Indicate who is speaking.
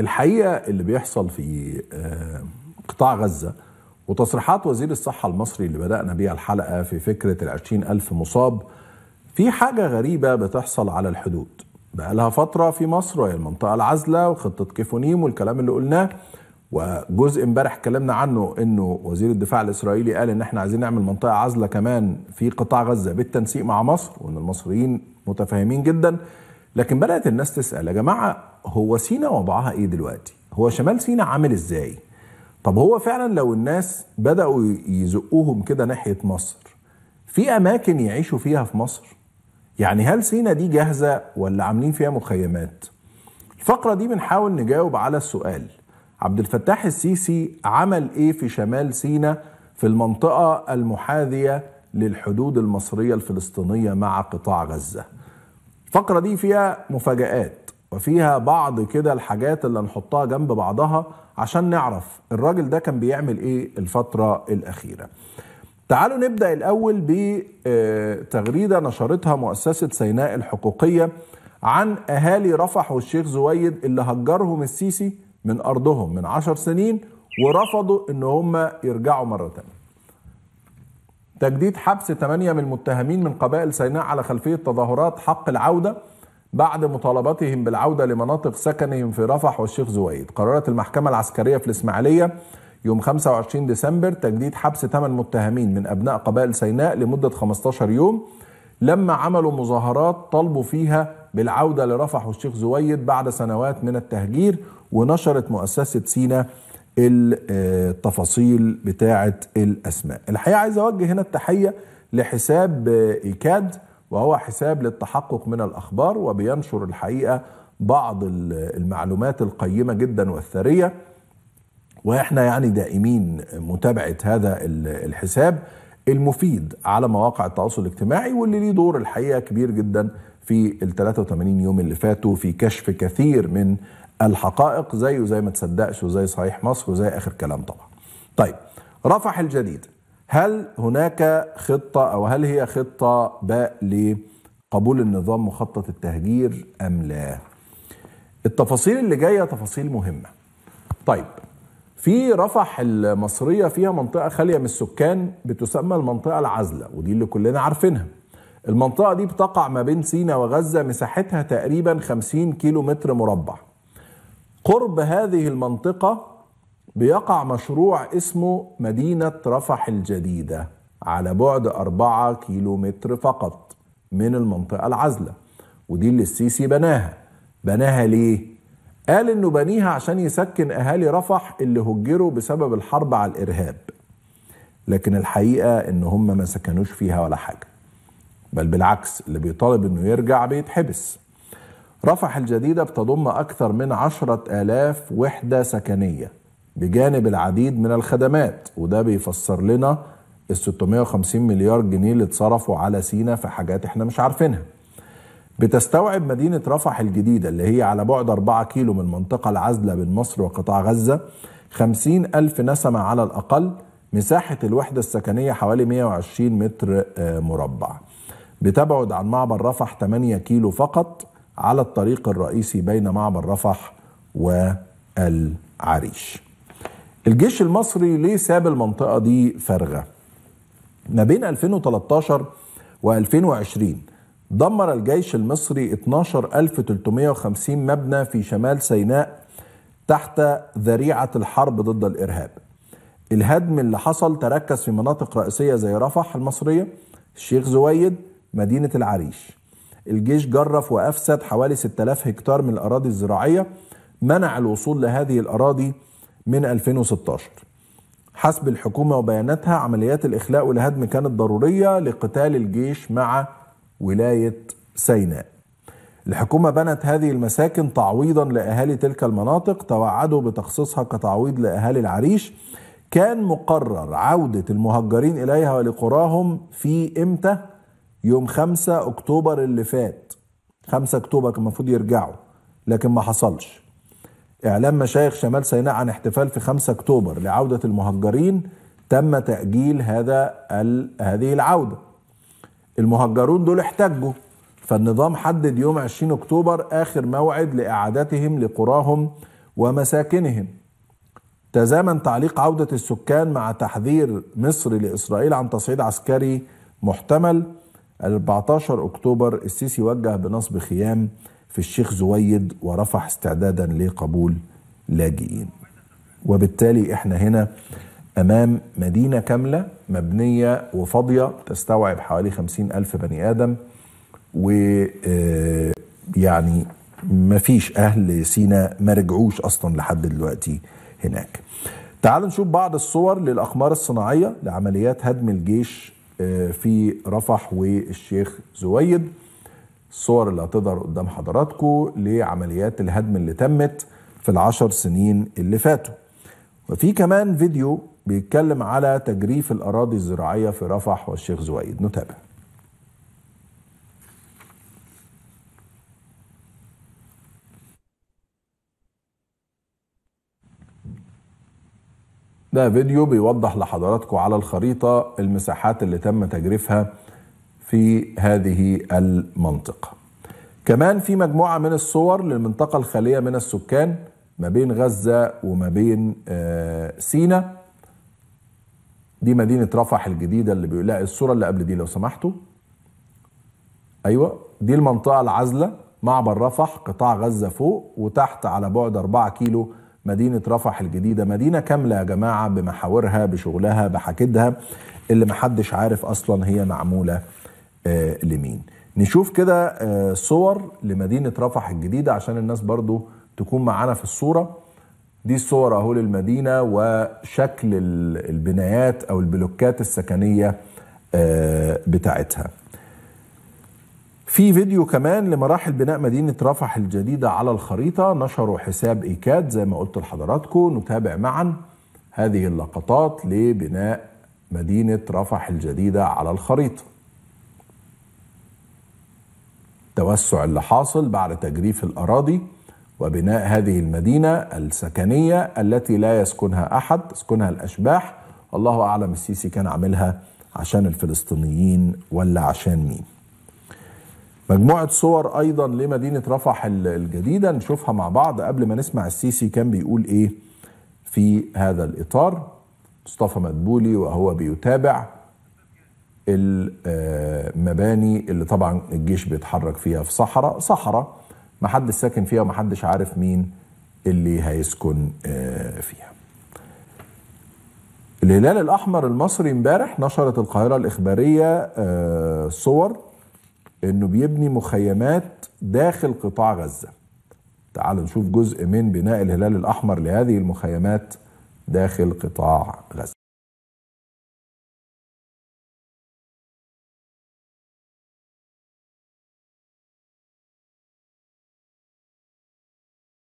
Speaker 1: الحقيقه اللي بيحصل في آه، قطاع غزه وتصريحات وزير الصحه المصري اللي بدانا بيها الحلقه في فكره ال 20000 مصاب في حاجه غريبه بتحصل على الحدود بقى لها فتره في مصر وهي المنطقه العزله وخطه كيفونيم والكلام اللي قلناه وجزء امبارح اتكلمنا عنه انه وزير الدفاع الاسرائيلي قال ان احنا عايزين نعمل منطقه عزله كمان في قطاع غزه بالتنسيق مع مصر وان المصريين متفاهمين جدا لكن بدات الناس تسال يا جماعه هو سينا وضعها ايه دلوقتي هو شمال سينا عامل ازاي طب هو فعلا لو الناس بداوا يزقوهم كده ناحيه مصر في اماكن يعيشوا فيها في مصر يعني هل سينا دي جاهزه ولا عاملين فيها مخيمات الفقره دي بنحاول نجاوب على السؤال عبد الفتاح السيسي عمل ايه في شمال سينا في المنطقه المحاذيه للحدود المصريه الفلسطينيه مع قطاع غزه الفقرة دي فيها مفاجآت وفيها بعض كده الحاجات اللي هنحطها جنب بعضها عشان نعرف الراجل ده كان بيعمل ايه الفترة الأخيرة تعالوا نبدأ الأول بتغريدة آه، نشرتها مؤسسة سيناء الحقوقية عن أهالي رفح والشيخ زويد اللي هجرهم السيسي من أرضهم من عشر سنين ورفضوا إن هم يرجعوا مرة تانية تجديد حبس ثمانية من المتهمين من قبائل سيناء على خلفية تظاهرات حق العودة بعد مطالبتهم بالعودة لمناطق سكنهم في رفح والشيخ زويد قررت المحكمة العسكرية في الإسماعيلية يوم 25 ديسمبر تجديد حبس ثمان متهمين من أبناء قبائل سيناء لمدة 15 يوم لما عملوا مظاهرات طالبوا فيها بالعودة لرفح والشيخ زويد بعد سنوات من التهجير ونشرت مؤسسة سينا التفاصيل بتاعة الأسماء الحقيقة عايز أوجه هنا التحية لحساب إيكاد وهو حساب للتحقق من الأخبار وبينشر الحقيقة بعض المعلومات القيمة جدا والثرية واحنا يعني دائمين متابعة هذا الحساب المفيد على مواقع التواصل الاجتماعي واللي ليه دور الحقيقة كبير جدا في ال 83 يوم اللي فاتوا في كشف كثير من الحقائق زي وزي ما تصدقش وزي صحيح مصر وزي اخر كلام طبعا طيب رفح الجديد هل هناك خطة او هل هي خطة باء لقبول النظام مخطط التهجير ام لا التفاصيل اللي جاية تفاصيل مهمة طيب في رفح المصرية فيها منطقة خالية من السكان بتسمى المنطقة العزلة ودي اللي كلنا عارفينها المنطقة دي بتقع ما بين سينا وغزة مساحتها تقريبا 50 كيلو متر مربع قرب هذه المنطقة بيقع مشروع اسمه مدينة رفح الجديدة على بعد أربعة كيلومتر فقط من المنطقة العزلة ودي اللي السيسي بناها بناها ليه؟ قال انه بنيها عشان يسكن اهالي رفح اللي هجروا بسبب الحرب على الارهاب لكن الحقيقة ان هم ما سكنوش فيها ولا حاجة بل بالعكس اللي بيطالب انه يرجع بيتحبس رفح الجديدة بتضم أكثر من عشرة آلاف وحدة سكنية بجانب العديد من الخدمات وده بيفسر لنا ال 650 مليار جنيه اللي اتصرفوا على سينا في حاجات احنا مش عارفينها بتستوعب مدينة رفح الجديدة اللي هي على بعد 4 كيلو من المنطقة العازلة بين مصر وقطاع غزة 50 ألف نسمة على الأقل مساحة الوحدة السكنية حوالي 120 متر آه، مربع بتبعد عن معبر رفح 8 كيلو فقط على الطريق الرئيسي بين معبر رفح والعريش الجيش المصري ليه ساب المنطقة دي فارغة ما بين 2013 و2020 دمر الجيش المصري 12350 مبنى في شمال سيناء تحت ذريعة الحرب ضد الإرهاب الهدم اللي حصل تركز في مناطق رئيسية زي رفح المصرية الشيخ زويد مدينة العريش الجيش جرف وأفسد حوالي 6000 هكتار من الأراضي الزراعية منع الوصول لهذه الأراضي من 2016 حسب الحكومة وبياناتها عمليات الإخلاء والهدم كانت ضرورية لقتال الجيش مع ولاية سيناء الحكومة بنت هذه المساكن تعويضا لأهالي تلك المناطق توعدوا بتخصيصها كتعويض لأهالي العريش كان مقرر عودة المهجرين إليها ولقراهم في إمتى يوم 5 اكتوبر اللي فات 5 اكتوبر كان المفروض يرجعوا لكن ما حصلش اعلام مشايخ شمال سيناء عن احتفال في 5 اكتوبر لعودة المهجرين تم تأجيل هذا ال... هذه العودة المهجرون دول احتجوا فالنظام حدد يوم 20 اكتوبر اخر موعد لاعادتهم لقراهم ومساكنهم تزامن تعليق عودة السكان مع تحذير مصر لإسرائيل عن تصعيد عسكري محتمل 14 أكتوبر السيسي وجه بنصب خيام في الشيخ زويد ورفح استعدادا لقبول لاجئين وبالتالي احنا هنا أمام مدينة كاملة مبنية وفاضية تستوعب حوالي 50 ألف بني آدم و آه، يعني مفيش أهل سينا ما رجعوش أصلا لحد دلوقتي هناك تعالوا نشوف بعض الصور للأقمار الصناعية لعمليات هدم الجيش آه، في رفح والشيخ زويد الصور اللي هتظهر قدام حضراتكم لعمليات الهدم اللي تمت في العشر سنين اللي فاتوا وفي كمان فيديو بيتكلم على تجريف الأراضي الزراعية في رفح والشيخ زويد نتابع ده فيديو بيوضح لحضراتكم على الخريطة المساحات اللي تم تجريفها في هذه المنطقة كمان في مجموعة من الصور للمنطقة الخالية من السكان ما بين غزة وما بين آه، سينا دي مدينة رفح الجديدة اللي بيلاقي الصورة اللي قبل دي لو سمحتوا أيوة دي المنطقة العزلة معبر رفح قطاع غزة فوق وتحت على بعد 4 كيلو مدينة رفح الجديدة مدينة كاملة يا جماعة بمحاورها بشغلها بحاكدها اللي محدش عارف أصلا هي معمولة آه، لمين نشوف كده آه، صور لمدينة رفح الجديدة عشان الناس برضو تكون معانا في الصورة دي الصور اهو للمدينة وشكل البنايات أو البلوكات السكنية آه، بتاعتها في فيديو كمان لمراحل بناء مدينة رفح الجديدة على الخريطة نشره حساب إيكاد زي ما قلت لحضراتكم نتابع معا هذه اللقطات لبناء مدينة رفح الجديدة على الخريطة التوسع اللي حاصل بعد تجريف الأراضي وبناء هذه المدينة السكنية التي لا يسكنها أحد يسكنها الأشباح الله أعلم السيسي كان عاملها عشان الفلسطينيين ولا عشان مين مجموعة صور أيضا لمدينة رفح الجديدة نشوفها مع بعض قبل ما نسمع السيسي كان بيقول إيه في هذا الإطار مصطفى مدبولي وهو بيتابع المباني آه، اللي طبعا الجيش بيتحرك فيها في صحراء صحراء محدش ساكن فيها ومحدش عارف مين اللي هيسكن آه، فيها الهلال الأحمر المصري امبارح نشرت القاهرة الإخبارية آه، صور انه بيبني مخيمات داخل قطاع غزه تعالوا نشوف جزء من بناء الهلال الاحمر لهذه المخيمات داخل قطاع غزه